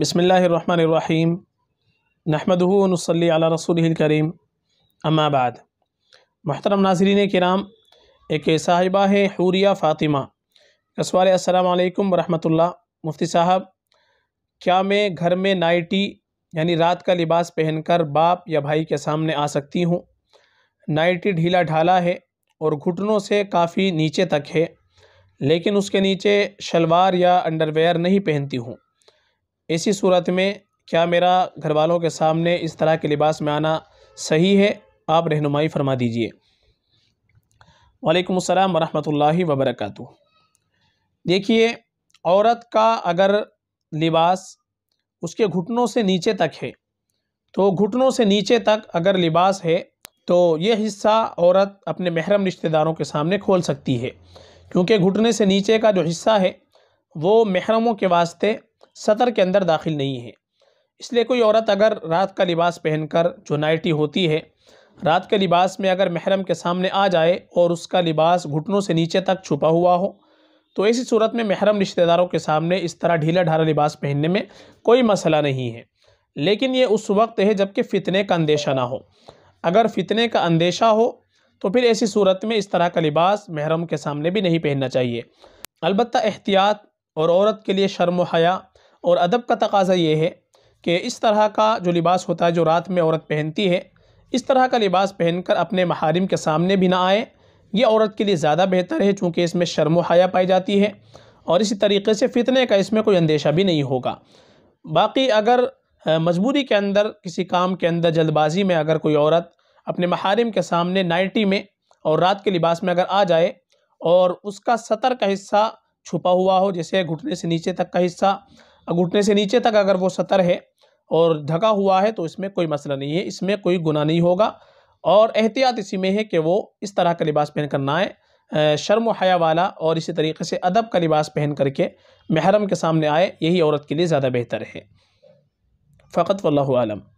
बसमीम अला रसूल करीम अम्माबाद महतरम नाजरीन नाम एक साहिबा है हूरिया फ़ातिमा कसवाल असलकम वरहमतुल्ला मुफ्ती साहब क्या मैं घर में नाइटी यानी रात का लिबास पहनकर बाप या भाई के सामने आ सकती हूँ नाइटी ढीला ढाला है और घुटनों से काफ़ी नीचे तक है लेकिन उसके नीचे शलवार या अंडरवेयर नहीं पहनती हूँ ऐसी सूरत में क्या मेरा घर वालों के सामने इस तरह के लिबास में आना सही है आप रहनुमाई फरमा दीजिए वालेकुम अस्सलाम वरहमतुल्लाहि वबरकatuh देखिए औरत का अगर लिबास उसके घुटनों से नीचे तक है तो घुटनों से नीचे तक अगर लिबास है तो ये हिस्सा औरत अपने महरम रिश्तेदारों के सामने खोल सकती है क्योंकि घुटने से नीचे का जो हिस्सा है वो महरमों के वास्ते सतर के अंदर दाखिल नहीं है इसलिए कोई औरत अगर रात का लिबास पहनकर जो नाइटी होती है रात के लिबास में अगर महरम के सामने आ जाए और उसका लिबास घुटनों से नीचे तक छुपा हुआ हो तो ऐसी सूरत में महरम रिश्तेदारों के सामने इस तरह ढीला ढाला लिबास पहनने में कोई मसला नहीं है लेकिन ये उस वक्त है जबकि फ़ितने का अंदेशा ना हो अगर फ़ितने का अंदेशा हो तो फिर ऐसी सूरत में इस तरह का लिबास महरम के सामने भी नहीं पहनना चाहिए अलबत् एहतियात और औरत के लिए शर्म हया और अदब का तकाजा ये है कि इस तरह का जो लिबास होता है जो रात में औरत पहनती है इस तरह का लिबास पहनकर अपने महारिम के सामने भी ना आए ये औरत के लिए ज़्यादा बेहतर है चूँकि इसमें शर्म हया पाई जाती है और इसी तरीके से फितने का इसमें कोई अंदेशा भी नहीं होगा बाकी अगर मजबूरी के अंदर किसी काम के अंदर जल्दबाजी में अगर कोई औरत अपने महारिम के सामने नाइटी में और रात के लिबास में अगर आ जाए और उसका सतर का हिस्सा छुपा हुआ हो जैसे घुटने से नीचे तक का हिस्सा घुटने से नीचे तक अगर वो सतर है और ढका हुआ है तो इसमें कोई मसला नहीं है इसमें कोई गुना नहीं होगा और एहतियात इसी में है कि वो इस तरह का लिबास पहन कर ना आए शर्म हया वाला और इसी तरीके से अदब का लिबास पहन करके महरम के सामने आए यही औरत के लिए ज़्यादा बेहतर है फ़कत वल्लम